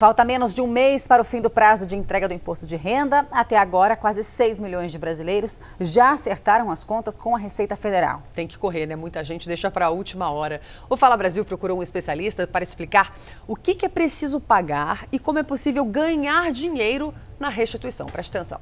Falta menos de um mês para o fim do prazo de entrega do imposto de renda. Até agora, quase 6 milhões de brasileiros já acertaram as contas com a Receita Federal. Tem que correr, né? Muita gente deixa para a última hora. O Fala Brasil procurou um especialista para explicar o que, é preciso pagar e como é possível ganhar dinheiro na restituição. Preste atenção.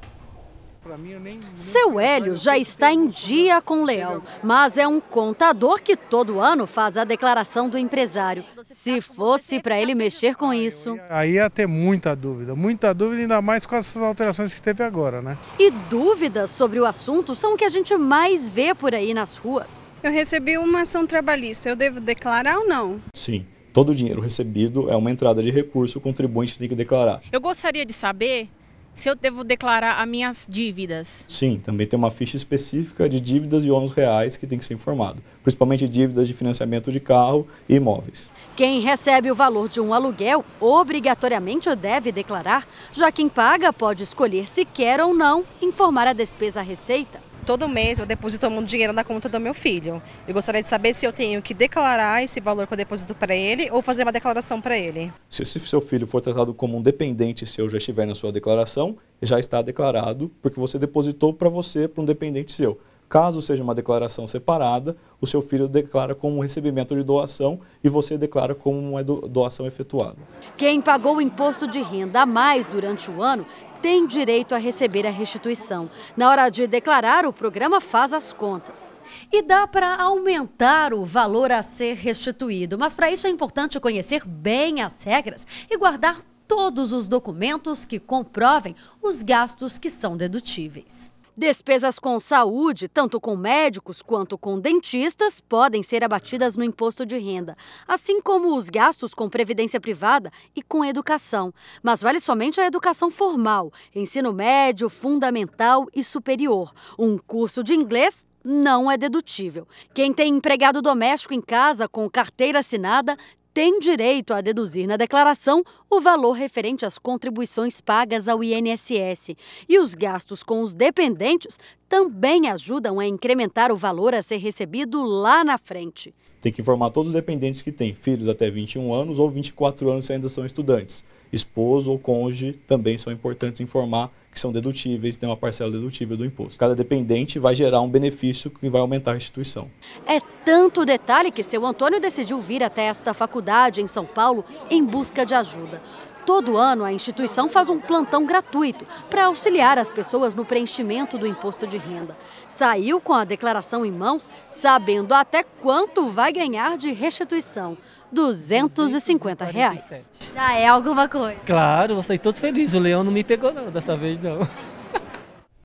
Seu Hélio já está em dia com o Leão, mas é um contador que todo ano faz a declaração do empresário. Se fosse para ele mexer com isso. Aí ia ter muita dúvida, muita dúvida, ainda mais com essas alterações que teve agora, né? E dúvidas sobre o assunto são o que a gente mais vê por aí nas ruas. Eu recebi uma ação trabalhista, eu devo declarar ou não? Sim. Todo o dinheiro recebido é uma entrada de recurso, o contribuinte tem que declarar. Eu gostaria de saber se eu devo declarar as minhas dívidas. Sim, também tem uma ficha específica de dívidas e ônus reais que tem que ser informado, principalmente dívidas de financiamento de carro e imóveis. Quem recebe o valor de um aluguel obrigatoriamente deve declarar, já quem paga pode escolher se quer ou não informar a despesa Receita todo mês eu deposito um dinheiro na conta do meu filho. Eu gostaria de saber se eu tenho que declarar esse valor que eu deposito para ele ou fazer uma declaração para ele. Se esse seu filho for tratado como um dependente seu já estiver na sua declaração, já está declarado porque você depositou para você, para um dependente seu. Caso seja uma declaração separada, o seu filho declara como um recebimento de doação e você declara como uma doação efetuada. Quem pagou o imposto de renda a mais durante o ano tem direito a receber a restituição. Na hora de declarar, o programa faz as contas. E dá para aumentar o valor a ser restituído, mas para isso é importante conhecer bem as regras e guardar todos os documentos que comprovem os gastos que são dedutíveis. Despesas com saúde, tanto com médicos quanto com dentistas, podem ser abatidas no imposto de renda, assim como os gastos com previdência privada e com educação. Mas vale somente a educação formal, ensino médio, fundamental e superior. Um curso de inglês não é dedutível. Quem tem empregado doméstico em casa com carteira assinada tem direito a deduzir na declaração o valor referente às contribuições pagas ao INSS. E os gastos com os dependentes também ajudam a incrementar o valor a ser recebido lá na frente. Tem que informar todos os dependentes que têm filhos até 21 anos ou 24 anos se ainda são estudantes esposo ou cônjuge também são importantes informar que são dedutíveis, tem uma parcela dedutível do imposto. Cada dependente vai gerar um benefício que vai aumentar a restituição. É tanto detalhe que seu Antônio decidiu vir até esta faculdade em São Paulo em busca de ajuda. Todo ano, a instituição faz um plantão gratuito para auxiliar as pessoas no preenchimento do imposto de renda. Saiu com a declaração em mãos, sabendo até quanto vai ganhar de restituição. 250 reais. Já é alguma coisa. Claro, eu saí todo feliz. O leão não me pegou não, dessa vez não.